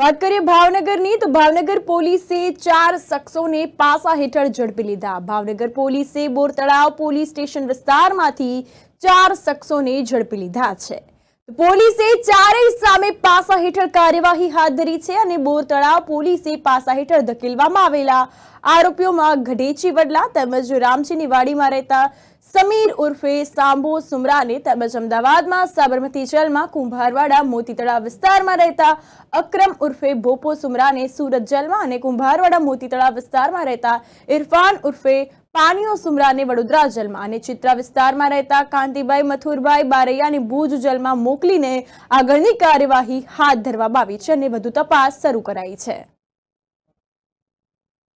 વાત કરીએ ભાવનગરની તો ભાવનગર પોલીસે ચાર શખ્સોને પાસા હેઠળ ઝડપી લીધા ભાવનગર પોલીસે બોરતળાવ પોલીસ સ્ટેશન વિસ્તારમાંથી ચાર શખ્સોને ઝડપી લીધા છે પોલીસે ચારેય સામે પાસા હેઠળ કાર્યવાહી હાથ ધરી છે અને બોરતળાવ પોલીસે પાસા હેઠળ ધકેલવામાં આવેલા આરોપીઓમાં ઘડેચી વડલા તેમજ રામચીની વાડીમાં રહેતા સમીર ઉર્ફે સાંબો સુમરાને તેમજ અમદાવાદમાં સાબરમતી જેલમાં કુંભારવાડા મોતીતળા વિસ્તારમાં રહેતા અક્રમ ઉર્ફે ભોપો સુમરાને સુરત જેલમાં અને કુંભારવાડા મોતી વિસ્તારમાં રહેતા ઇરફાન ઉર્ફે પાનીઓ સુમરાને વડોદરા જેલમાં અને ચિત્રા વિસ્તારમાં રહેતા કાંતિભાઈ મથુરભાઈ બારૈયાને ભુજ જેલમાં મોકલીને આગળની કાર્યવાહી હાથ ધરવામાં આવી છે અને વધુ તપાસ શરૂ કરાઈ છે